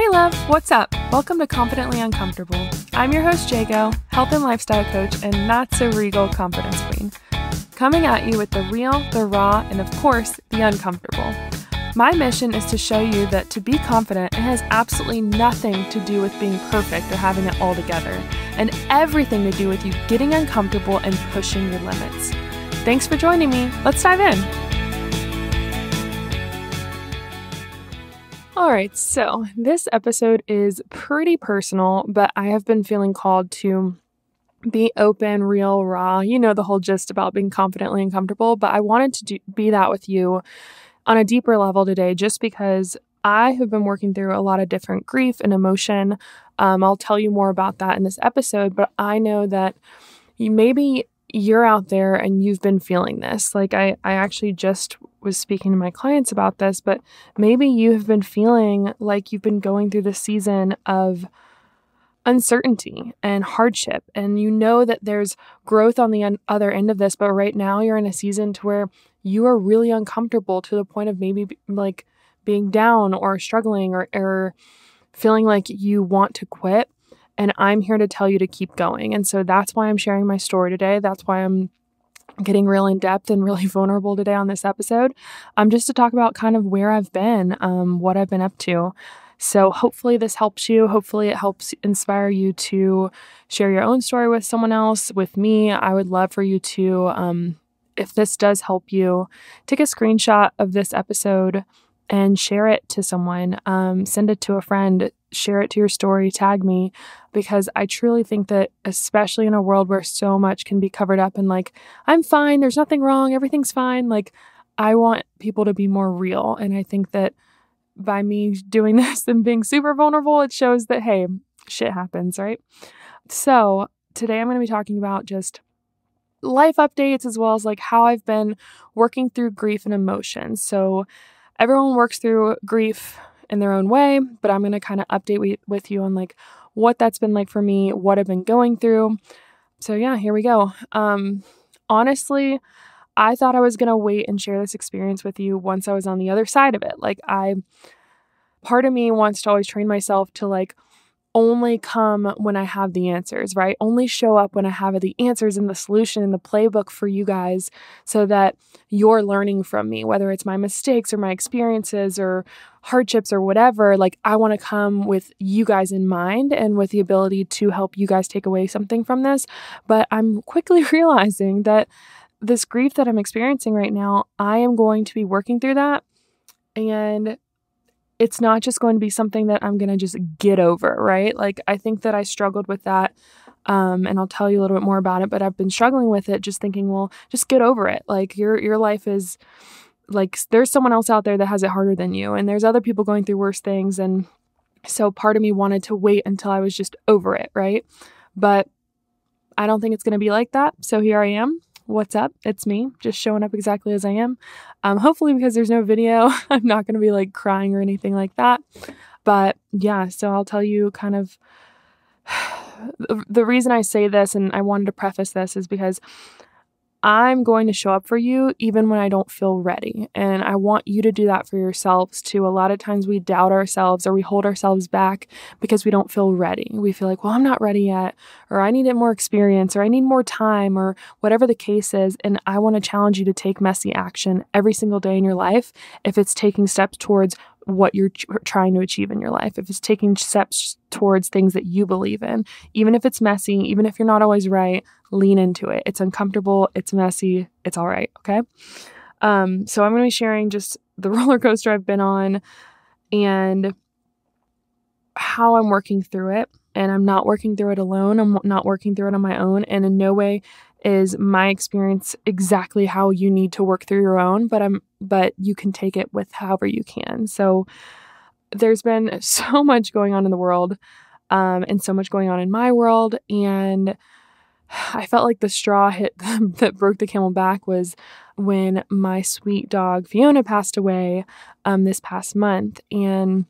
Hey, love, what's up? Welcome to Confidently Uncomfortable. I'm your host, Jago, health and lifestyle coach, and not so regal confidence queen, coming at you with the real, the raw, and of course, the uncomfortable. My mission is to show you that to be confident, it has absolutely nothing to do with being perfect or having it all together, and everything to do with you getting uncomfortable and pushing your limits. Thanks for joining me. Let's dive in. All right, so this episode is pretty personal, but I have been feeling called to be open, real, raw. You know the whole gist about being confidently uncomfortable, but I wanted to do, be that with you on a deeper level today just because I have been working through a lot of different grief and emotion. Um, I'll tell you more about that in this episode, but I know that you maybe you're out there and you've been feeling this. Like I, I actually just was speaking to my clients about this, but maybe you have been feeling like you've been going through this season of uncertainty and hardship and you know that there's growth on the other end of this, but right now you're in a season to where you are really uncomfortable to the point of maybe like being down or struggling or, or feeling like you want to quit and I'm here to tell you to keep going. And so that's why I'm sharing my story today. That's why I'm getting real in depth and really vulnerable today on this episode, um, just to talk about kind of where I've been, um, what I've been up to. So, hopefully, this helps you. Hopefully, it helps inspire you to share your own story with someone else, with me. I would love for you to, um, if this does help you, take a screenshot of this episode and share it to someone. Um, send it to a friend share it to your story, tag me, because I truly think that, especially in a world where so much can be covered up and like, I'm fine, there's nothing wrong, everything's fine, like, I want people to be more real. And I think that by me doing this and being super vulnerable, it shows that, hey, shit happens, right? So today I'm going to be talking about just life updates as well as like how I've been working through grief and emotions. So everyone works through grief in their own way, but I'm going to kind of update with you on like what that's been like for me, what I've been going through. So yeah, here we go. Um honestly, I thought I was going to wait and share this experience with you once I was on the other side of it. Like I part of me wants to always train myself to like only come when I have the answers, right? Only show up when I have the answers and the solution and the playbook for you guys so that you're learning from me, whether it's my mistakes or my experiences or hardships or whatever, like I want to come with you guys in mind and with the ability to help you guys take away something from this. But I'm quickly realizing that this grief that I'm experiencing right now, I am going to be working through that. And it's not just going to be something that I'm going to just get over, right? Like, I think that I struggled with that. Um, and I'll tell you a little bit more about it, but I've been struggling with it, just thinking, well, just get over it. Like your your life is like there's someone else out there that has it harder than you and there's other people going through worse things and so part of me wanted to wait until I was just over it, right? But I don't think it's going to be like that. So here I am. What's up? It's me, just showing up exactly as I am. Um, hopefully, because there's no video, I'm not going to be like crying or anything like that. But yeah, so I'll tell you kind of the reason I say this and I wanted to preface this is because I'm going to show up for you even when I don't feel ready. And I want you to do that for yourselves too. A lot of times we doubt ourselves or we hold ourselves back because we don't feel ready. We feel like, well, I'm not ready yet, or I needed more experience, or I need more time, or whatever the case is. And I want to challenge you to take messy action every single day in your life if it's taking steps towards what you're ch- trying to achieve in your life, if it's taking steps towards things that you believe in, even if it's messy, even if you're not always right, lean into it. It's uncomfortable, it's messy, it's all right, okay? Um, so I'm going to be sharing just the roller coaster I've been on and how I'm working through it. And I'm not working through it alone. I'm not working through it on my own. And in no way is my experience exactly how you need to work through your own, but I'm but you can take it with however you can. So there's been so much going on in the world um, and so much going on in my world and I felt like the straw hit that broke the camel back was when my sweet dog Fiona passed away um, this past month and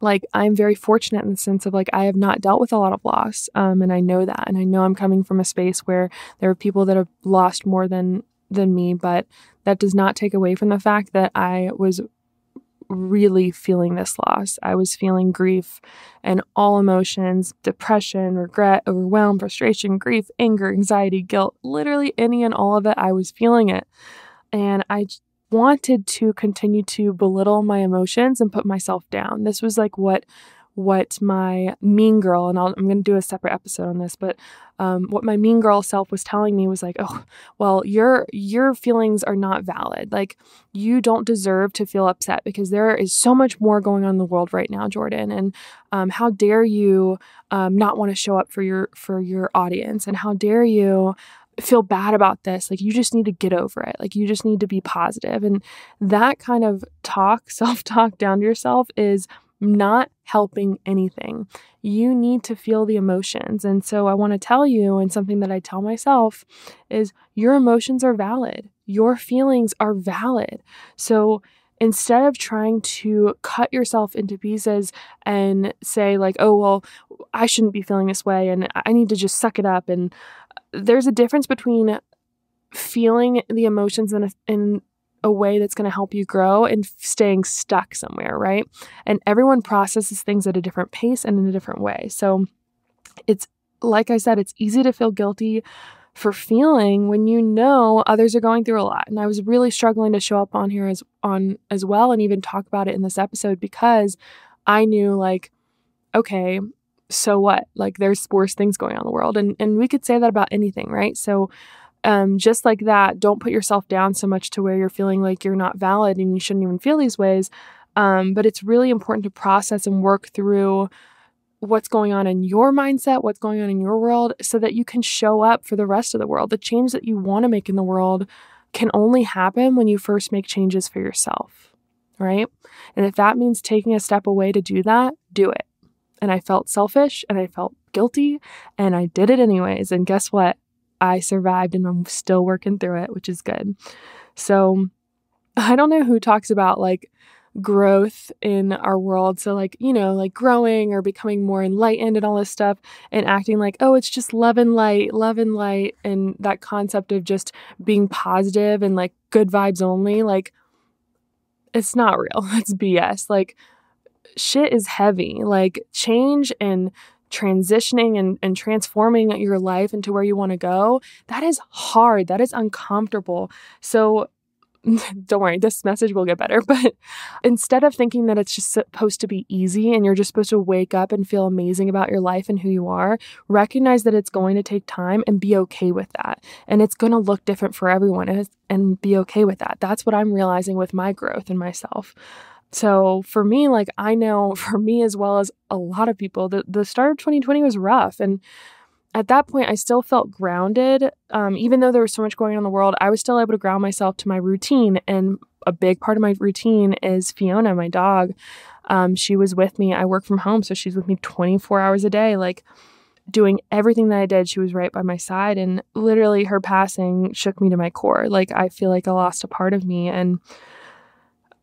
like I'm very fortunate in the sense of like I have not dealt with a lot of loss, um, and I know that, and I know I'm coming from a space where there are people that have lost more than than me, but that does not take away from the fact that I was really feeling this loss. I was feeling grief and all emotions depression, regret, overwhelm, frustration, grief, anger, anxiety, guilt literally any and all of it. I was feeling it. And I wanted to continue to belittle my emotions and put myself down. This was like what what my mean girl and i am going to do a separate episode on this but um, what my mean girl self was telling me was like oh well your your feelings are not valid like you don't deserve to feel upset because there is so much more going on in the world right now jordan and um, how dare you um, not want to show up for your for your audience and how dare you feel bad about this. Like, you just need to get over it. Like, you just need to be positive. And that kind of talk, self talk down to yourself is not helping anything. You need to feel the emotions. And so, I want to tell you, and something that I tell myself is your emotions are valid, your feelings are valid. So, instead of trying to cut yourself into pieces and say, like, oh, well, I shouldn't be feeling this way and I need to just suck it up. And there's a difference between feeling the emotions in a, in a way that's going to help you grow and staying stuck somewhere, right? And everyone processes things at a different pace and in a different way. So it's like I said, it's easy to feel guilty for feeling when you know others are going through a lot. And I was really struggling to show up on here as on as well and even talk about it in this episode because I knew like okay, so what? Like there's worse things going on in the world. And and we could say that about anything, right? So um, just like that, don't put yourself down so much to where you're feeling like you're not valid and you shouldn't even feel these ways. Um, but it's really important to process and work through what's going on in your mindset, what's going on in your world, so that you can show up for the rest of the world. The change that you want to make in the world can only happen when you first make changes for yourself, right? And if that means taking a step away to do that, do it and I felt selfish and I felt guilty and I did it anyways. And guess what? I survived and I'm still working through it, which is good. So I don't know who talks about like growth in our world. So, like, you know, like growing or becoming more enlightened and all this stuff, and acting like, oh, it's just love and light, love and light, and that concept of just being positive and like good vibes only. Like, it's not real. It's BS. Like, shit is heavy. Like change and transitioning and, and transforming your life into where you want to go, that is hard. That is uncomfortable. So don't worry, this message will get better. But instead of thinking that it's just supposed to be easy and you're just supposed to wake up and feel amazing about your life and who you are, recognize that it's going to take time and be okay with that. And it's going to look different for everyone and, and be okay with that. That's what I'm realizing with my growth and myself. So for me, like I know for me as well as a lot of people, the, the start of 2020 was rough. And at that point, I still felt grounded. Um, even though there was so much going on in the world, I was still able to ground myself to my routine. And a big part of my routine is Fiona, my dog. Um, she was with me. I work from home, so she's with me 24 hours a day. Like, doing everything that I did, she was right by my side. And literally, her passing shook me to my core. Like, I feel like I lost a part of me. And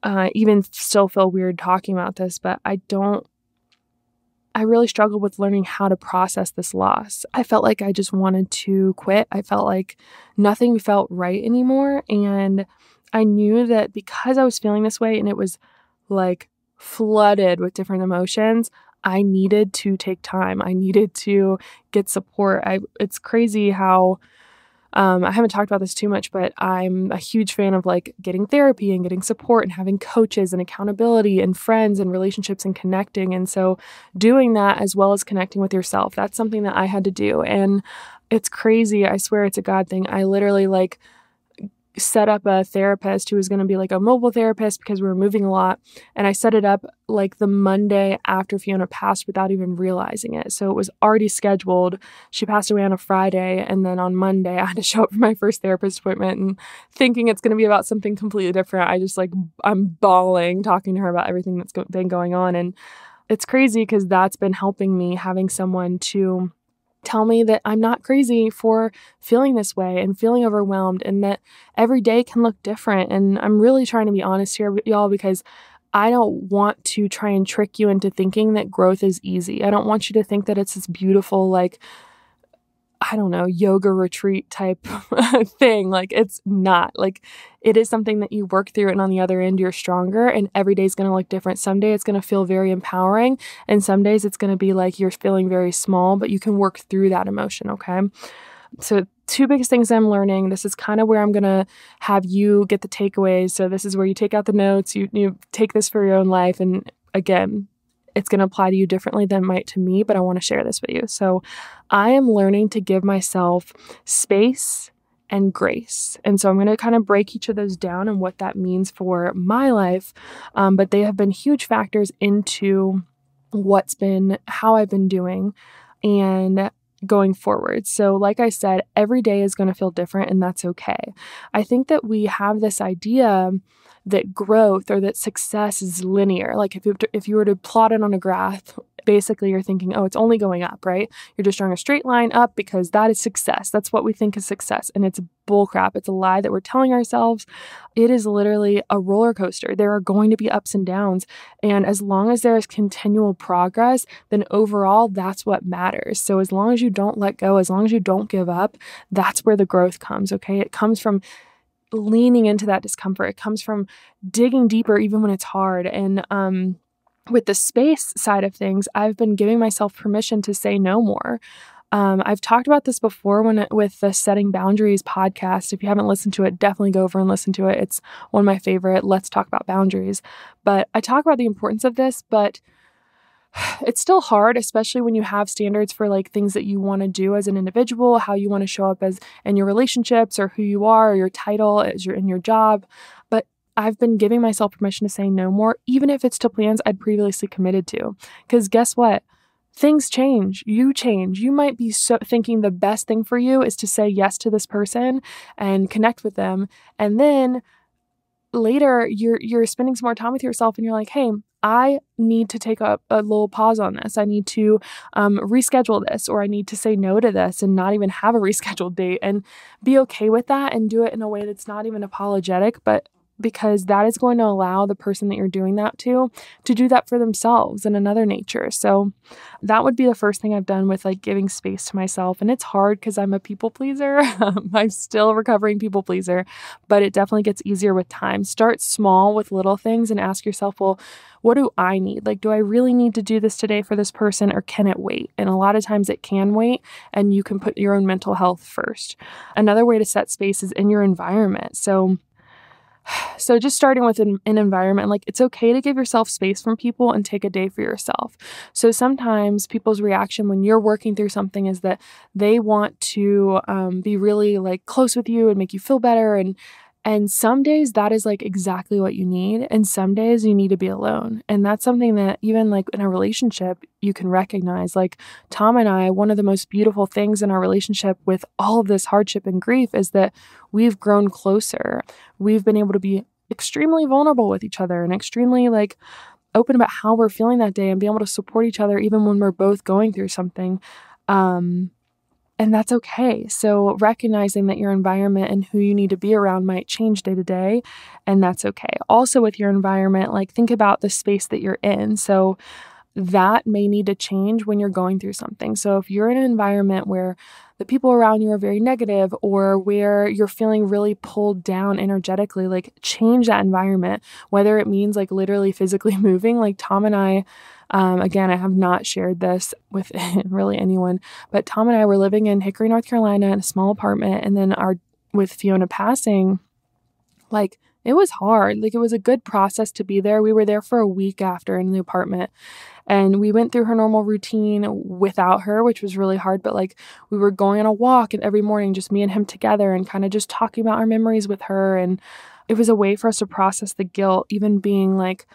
uh, even still feel weird talking about this, but I don't, I really struggled with learning how to process this loss. I felt like I just wanted to quit. I felt like nothing felt right anymore. And I knew that because I was feeling this way and it was like flooded with different emotions, I needed to take time. I needed to get support. I, it's crazy how um, I haven't talked about this too much, but I'm a huge fan of like getting therapy and getting support and having coaches and accountability and friends and relationships and connecting. And so, doing that as well as connecting with yourself, that's something that I had to do. And it's crazy. I swear it's a God thing. I literally like set up a therapist who was going to be like a mobile therapist because we were moving a lot. And I set it up like the Monday after Fiona passed without even realizing it. So it was already scheduled. She passed away on a Friday. And then on Monday, I had to show up for my first therapist appointment and thinking it's going to be about something completely different. I just like, I'm bawling talking to her about everything that's been going on. And it's crazy because that's been helping me having someone to tell me that I'm not crazy for feeling this way and feeling overwhelmed and that every day can look different. And I'm really trying to be honest here, y'all, because I don't want to try and trick you into thinking that growth is easy. I don't want you to think that it's this beautiful, like, I don't know, yoga retreat type thing. Like it's not. Like it is something that you work through and on the other end you're stronger and every day is going to look different. Some days it's going to feel very empowering and some days it's going to be like you're feeling very small, but you can work through that emotion, okay? So two biggest things I'm learning. This is kind of where I'm going to have you get the takeaways. So this is where you take out the notes, you you take this for your own life and again, it's going to apply to you differently than it might to me, but I want to share this with you. So I am learning to give myself space and grace. And so I'm going to kind of break each of those down and what that means for my life. Um, but they have been huge factors into what's been, how I've been doing. And going forward. So, like I said, every day is going to feel different, and that's okay. I think that we have this idea that growth or that success is linear. Like if you to, if you were to plot it on a graph, basically you're thinking, "Oh, it's only going up, right? You're just drawing a straight line up because that is success. That's what we think is success." And it's bullcrap. It's a lie that we're telling ourselves. It is literally a roller coaster. There are going to be ups and downs, and as long as there is continual progress, then overall that's what matters. So as long as you don't let go, as long as you don't give up, that's where the growth comes, okay? It comes from leaning into that discomfort. It comes from digging deeper, even when it's hard. And um, with the space side of things, I've been giving myself permission to say no more. Um, I've talked about this before when with the Setting Boundaries podcast. If you haven't listened to it, definitely go over and listen to it. It's one of my favorite. Let's talk about boundaries. But I talk about the importance of this, but it's still hard, especially when you have standards for like things that you want to do as an individual, how you want to show up as in your relationships or who you are, or your title as you're in your job. But I've been giving myself permission to say no more, even if it's to plans I'd previously committed to. Because guess what? Things change. You change. You might be so thinking the best thing for you is to say yes to this person and connect with them. And then later you're you're spending some more time with yourself and you're like hey i need to take a, a little pause on this i need to um, reschedule this or i need to say no to this and not even have a rescheduled date and be okay with that and do it in a way that's not even apologetic but because that is going to allow the person that you're doing that to to do that for themselves in another nature. So that would be the first thing I've done with like giving space to myself and it's hard cuz I'm a people pleaser. I'm still recovering people pleaser, but it definitely gets easier with time. Start small with little things and ask yourself, well, what do I need? Like do I really need to do this today for this person or can it wait? And a lot of times it can wait and you can put your own mental health first. Another way to set space is in your environment. So So, just starting with an, an, environment, like it's okay to give yourself space from people and take a day for yourself. So, sometimes people's reaction when you're working through something is that they want to um, be really like close with you and make you feel better and and some days that is like exactly what you need. And some days you need to be alone. And that's something that even like in a relationship, you can recognize. Like Tom and I, one of the most beautiful things in our relationship with all of this hardship and grief is that we've grown closer. We've been able to be extremely vulnerable with each other and extremely like open about how we're feeling that day and be able to support each other even when we're both going through something. Um, and that's okay. So, recognizing that your environment and who you need to be around might change day to day, and that's okay. Also, with your environment, like think about the space that you're in. So, that may need to change when you're going through something. So, if you're in an environment where the people around you are very negative or where you're feeling really pulled down energetically, like change that environment, whether it means like literally physically moving. Like Tom and I, um, again, I have not shared this with really anyone, but Tom and I were living in Hickory, North Carolina in a small apartment. And then our, with Fiona passing, like it was hard. Like, it was a good process to be there. We were there for a week after in the apartment and we went through her normal routine without her, which was really hard. But like, we were going on a walk and every morning, just me and him together and kind of just talking about our memories with her. And it was a way for us to process the guilt, even being like,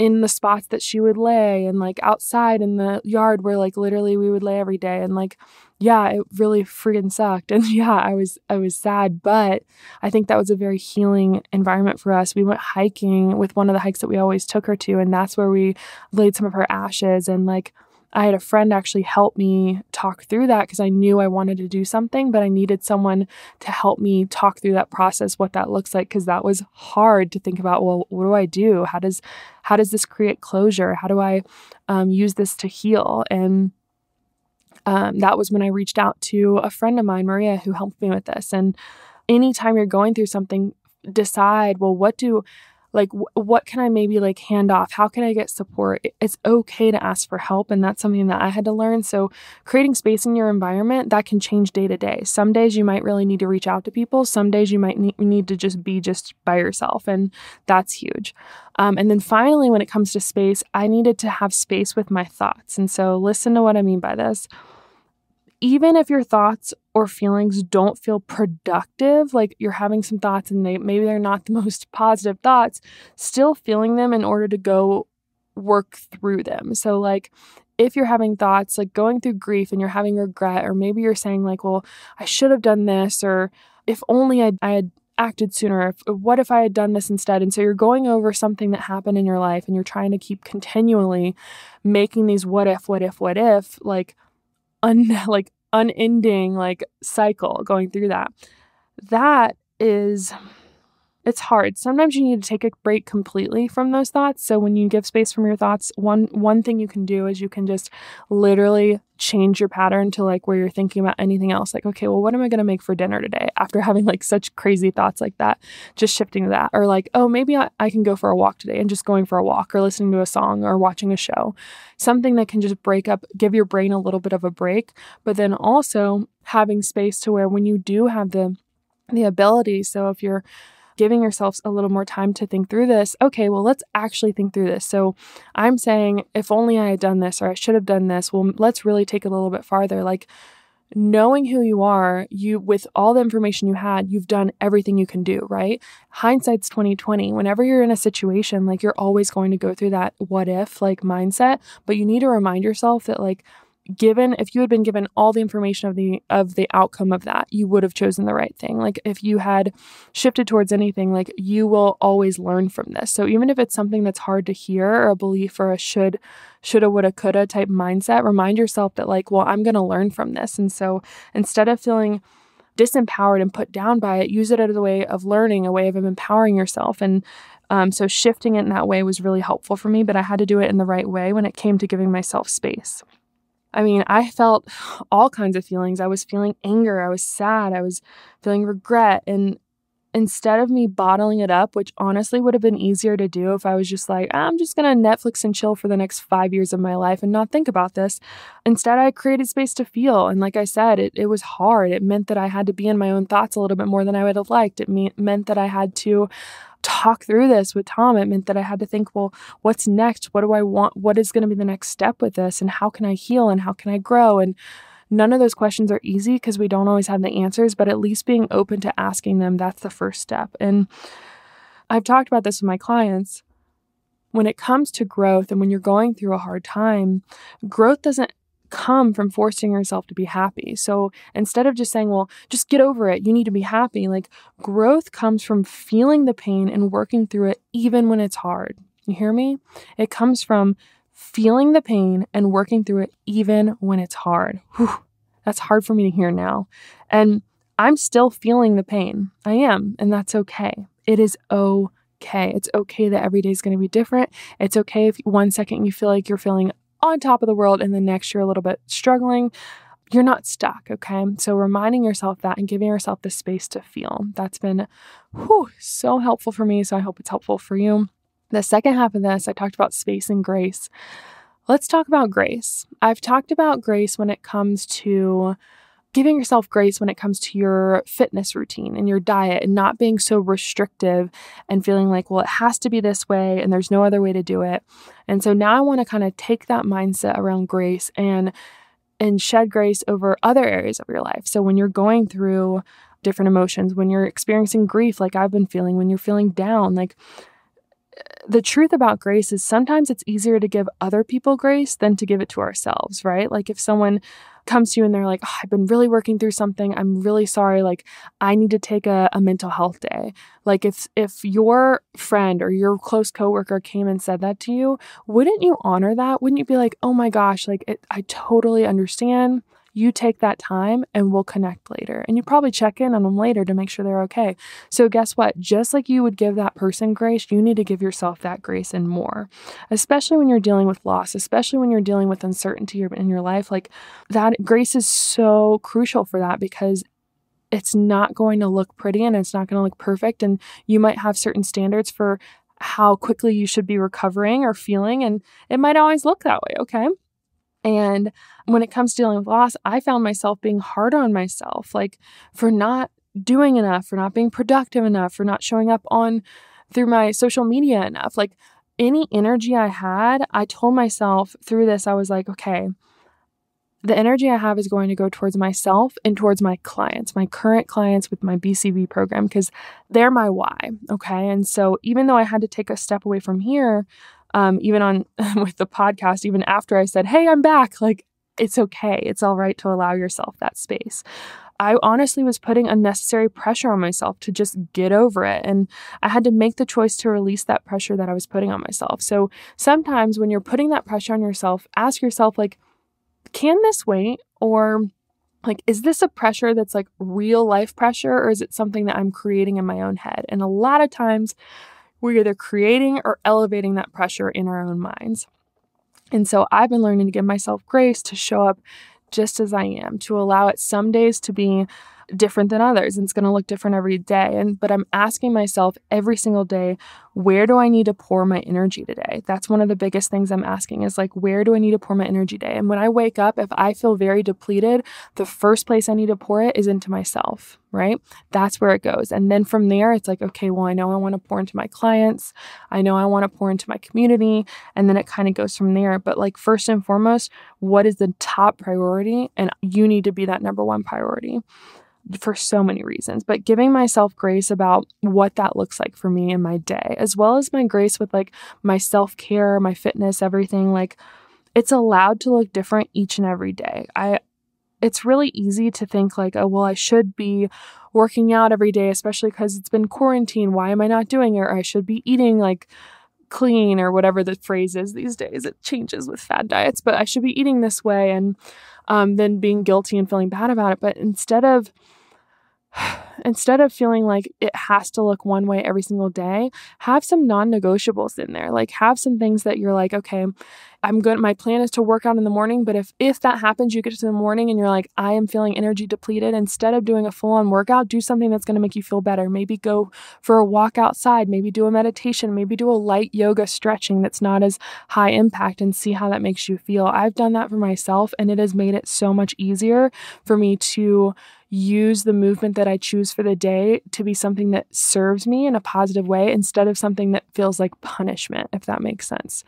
in the spots that she would lay and like outside in the yard where like literally we would lay every day and like yeah it really freaking sucked and yeah i was i was sad but i think that was a very healing environment for us we went hiking with one of the hikes that we always took her to and that's where we laid some of her ashes and like I had a friend actually help me talk through that because I knew I wanted to do something, but I needed someone to help me talk through that process, what that looks like, because that was hard to think about. Well, what do I do? How does how does this create closure? How do I um, use this to heal? And um, that was when I reached out to a friend of mine, Maria, who helped me with this. And anytime you're going through something, decide well, what do like what can i maybe like hand off how can i get support it's okay to ask for help and that's something that i had to learn so creating space in your environment that can change day to day some days you might really need to reach out to people some days you might ne- need to just be just by yourself and that's huge um, and then finally when it comes to space i needed to have space with my thoughts and so listen to what i mean by this even if your thoughts or feelings don't feel productive, like you're having some thoughts and they maybe they're not the most positive thoughts, still feeling them in order to go work through them. So like if you're having thoughts like going through grief and you're having regret or maybe you're saying like, well, I should have done this or if only I, I had acted sooner? If, uh, what if I had done this instead? And so you're going over something that happened in your life and you're trying to keep continually making these what if, what if, what if, like un like unending like cycle going through that. That is it's hard. Sometimes you need to take a break completely from those thoughts. So when you give space from your thoughts, one one thing you can do is you can just literally change your pattern to like where you're thinking about anything else. Like, okay, well, what am I going to make for dinner today after having like such crazy thoughts like that? Just shifting to that or like, oh, maybe I, I can go for a walk today and just going for a walk or listening to a song or watching a show. Something that can just break up, give your brain a little bit of a break, but then also having space to where when you do have the the ability, so if you're giving yourselves a little more time to think through this. Okay, well, let's actually think through this. So I'm saying, if only I had done this or I should have done this, well, let's really take a little bit farther. Like, knowing who you are you with all the information you had you've done everything you can do right hindsight's 2020 whenever you're in a situation like you're always going to go through that what if like mindset but you need to remind yourself that like given if you had been given all the information of the of the outcome of that you would have chosen the right thing like if you had shifted towards anything like you will always learn from this so even if it's something that's hard to hear or a belief or a should shoulda woulda coulda type mindset remind yourself that like well i'm going to learn from this and so instead of feeling disempowered and put down by it use it as a way of learning a way of empowering yourself and um, so shifting it in that way was really helpful for me but i had to do it in the right way when it came to giving myself space I mean, I felt all kinds of feelings. I was feeling anger, I was sad, I was feeling regret. And instead of me bottling it up, which honestly would have been easier to do if I was just like, ah, I'm just gonna Netflix and chill for the next five years of my life and not think about this, instead I created space to feel. And like I said, it, it was hard. It meant that I had to be in my own thoughts a little bit more than I would have liked. It me- meant that I had to talk through this with Tom, it meant that I had to think, well, what's next? What do I want? What is going to be the next step with this? And how can I heal? And how can I grow? And none of those questions are easy because we don't always have the answers, but at least being open to asking them, that's the first step. And I've talked about this with my clients. When it comes to growth and when you're going through a hard time, growth doesn't come from forcing yourself to be happy. So instead of just saying, well, just get over it, you need to be happy, like growth comes from feeling the pain and working through it even when it's hard. You hear me? It comes from feeling the pain and working through it even when it's hard. Whew, that's hard for me to hear now. And I'm still feeling the pain. I am, and that's okay. It is okay okay. It's okay that every day is going to be different. It's okay if one second you feel like you're feeling on top of the world and the next you're a little bit struggling, you're not stuck, okay? So reminding yourself that and giving yourself the space to feel. That's been whew, so helpful for me. So I hope it's helpful for you. The second half of this, I talked about space and grace. Let's talk about grace. I've talked about grace when it comes to giving yourself grace when it comes to your fitness routine and your diet and not being so restrictive and feeling like, well, it has to be this way and there's no other way to do it. And so now I want to kind of take that mindset around grace and and shed grace over other areas of your life. So when you're going through different emotions, when you're experiencing grief like I've been feeling, when you're feeling down, like the truth about grace is sometimes it's easier to give other people grace than to give it to ourselves, right? Like if someone comes to you and they're like, oh, I've been really working through something. I'm really sorry. Like I need to take a, a mental health day. Like if if your friend or your close coworker came and said that to you, wouldn't you honor that? Wouldn't you be like, oh my gosh, like it, I totally understand you take that time and we'll connect later. And you probably check in on them later to make sure they're okay. So, guess what? Just like you would give that person grace, you need to give yourself that grace and more, especially when you're dealing with loss, especially when you're dealing with uncertainty in your life. Like that grace is so crucial for that because it's not going to look pretty and it's not going to look perfect. And you might have certain standards for how quickly you should be recovering or feeling, and it might always look that way, okay? And when it comes to dealing with loss, I found myself being hard on myself, like for not doing enough, for not being productive enough, for not showing up on through my social media enough. Like any energy I had, I told myself through this, I was like, okay, the energy I have is going to go towards myself and towards my clients, my current clients with my BCB program, because they're my why. Okay. And so even though I had to take a step away from here, um, even on with the podcast, even after I said, Hey, I'm back, like it's okay. It's all right to allow yourself that space. I honestly was putting unnecessary pressure on myself to just get over it. And I had to make the choice to release that pressure that I was putting on myself. So sometimes when you're putting that pressure on yourself, ask yourself, like, can this wait? Or like is this a pressure that's like real life pressure or is it something that i'm creating in my own head and a lot of times we're either creating or elevating that pressure in our own minds. And so I've been learning to give myself grace to show up just as I am, to allow it some days to be different than others and it's going to look different every day and but I'm asking myself every single day where do I need to pour my energy today? That's one of the biggest things I'm asking is like, where do I need to pour my energy today? And when I wake up, if I feel very depleted, the first place I need to pour it is into myself, right? That's where it goes. And then from there, it's like, okay, well, I know I want to pour into my clients. I know I want to pour into my community. And then it kind of goes from there. But like, first and foremost, what is the top priority? And you need to be that number one priority for so many reasons, but giving myself grace about what that looks like for me in my day, as well as my grace with like my self care, my fitness, everything. Like it's allowed to look different each and every day. I, it's really easy to think like, oh, well, I should be working out every day, especially because it's been quarantine. Why am I not doing it? Or I should be eating like clean or whatever the phrase is these days. It changes with fad diets, but I should be eating this way. And um, than being guilty and feeling bad about it. But instead of instead of feeling like it has to look one way every single day, have some non negotiables in there. Like have some things that you're like, okay, I'm good. My plan is to work out in the morning, but if if that happens, you get to the morning and you're like, I am feeling energy depleted. Instead of doing a full on workout, do something that's going to make you feel better. Maybe go for a walk outside. Maybe do a meditation. Maybe do a light yoga stretching that's not as high impact, and see how that makes you feel. I've done that for myself, and it has made it so much easier for me to use the movement that I choose for the day to be something that serves me in a positive way instead of something that feels like punishment, if that makes sense.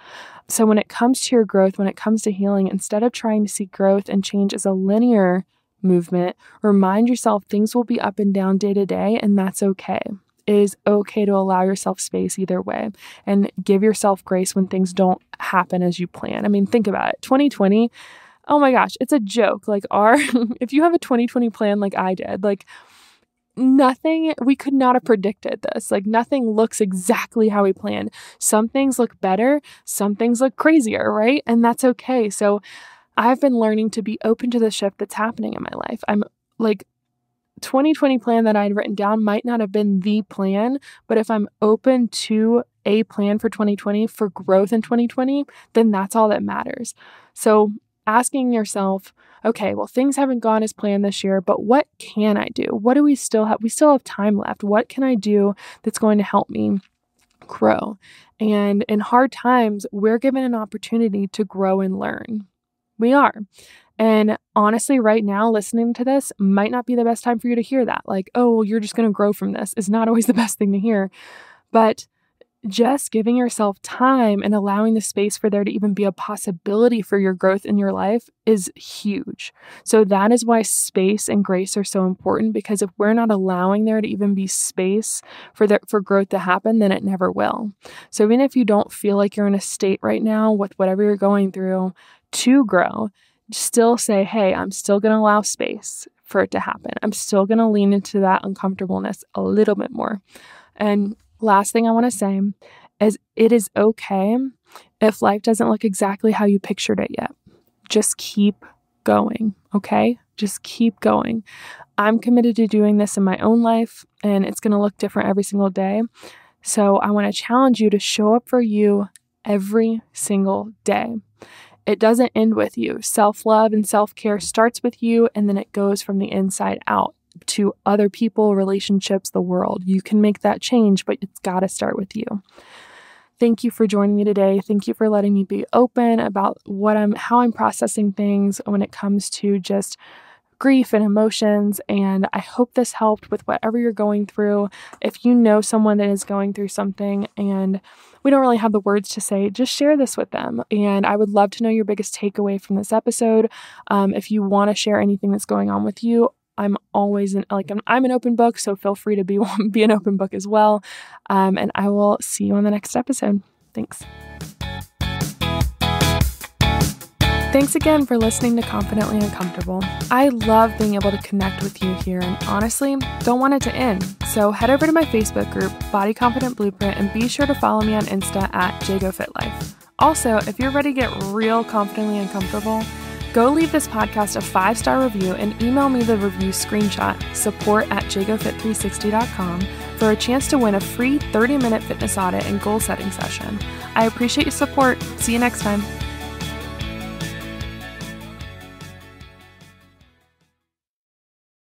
So, when it comes to your growth, when it comes to healing, instead of trying to see growth and change as a linear movement, remind yourself things will be up and down day to day, and that's okay. It is okay to allow yourself space either way and give yourself grace when things don't happen as you plan. I mean, think about it 2020 oh my gosh, it's a joke. Like, our, if you have a 2020 plan like I did, like, nothing, we could not have predicted this. Like, nothing looks exactly how we planned. Some things look better, some things look crazier, right? And that's okay. So, I've been learning to be open to the shift that's happening in my life. I'm like, 2020 plan that I'd written down might not have been the plan, but if I'm open to a plan for 2020 for growth in 2020, then that's all that matters. So asking yourself, okay, well, things haven't gone as planned this year, but what can I do? What do we still have? We still have time left. What can I do that's going to help me grow? And in hard times, we're given an opportunity to grow and learn. We are. And honestly, right now, listening to this might not be the best time for you to hear that. Like, oh, well, you're just going to grow from this is not always the best thing to hear. But just giving yourself time and allowing the space for there to even be a possibility for your growth in your life is huge. So, that is why space and grace are so important because if we're not allowing there to even be space for, for growth to happen, then it never will. So, even if you don't feel like you're in a state right now with whatever you're going through to grow, still say, hey, I'm still going to allow space for it to happen. I'm still going to lean into that uncomfortableness a little bit more. And Last thing I want to say is it is okay if life doesn't look exactly how you pictured it yet. Just keep going, okay? Just keep going. I'm committed to doing this in my own life, and it's going to look different every single day. So I want to challenge you to show up for you every single day. It doesn't end with you. Self love and self care starts with you, and then it goes from the inside out to other people, relationships, the world. You can make that change, but it's got to start with you. Thank you for joining me today. Thank you for letting me be open about what I'm how I'm processing things when it comes to just grief and emotions. And I hope this helped with whatever you're going through. If you know someone that is going through something and we don't really have the words to say, just share this with them. And I would love to know your biggest takeaway from this episode. Um, if you want to share anything that's going on with you, I'm always like I'm, I'm an open book, so feel free to be be an open book as well. Um, and I will see you on the next episode. Thanks. Thanks again for listening to Confidently Uncomfortable. I love being able to connect with you here and honestly, don't want it to end. So head over to my Facebook group, Body Confident Blueprint, and be sure to follow me on Insta at JagoFitLife. Also, if you're ready to get real confidently uncomfortable, Go leave this podcast a five star review and email me the review screenshot support at jagofit360.com for a chance to win a free 30 minute fitness audit and goal setting session. I appreciate your support. See you next time.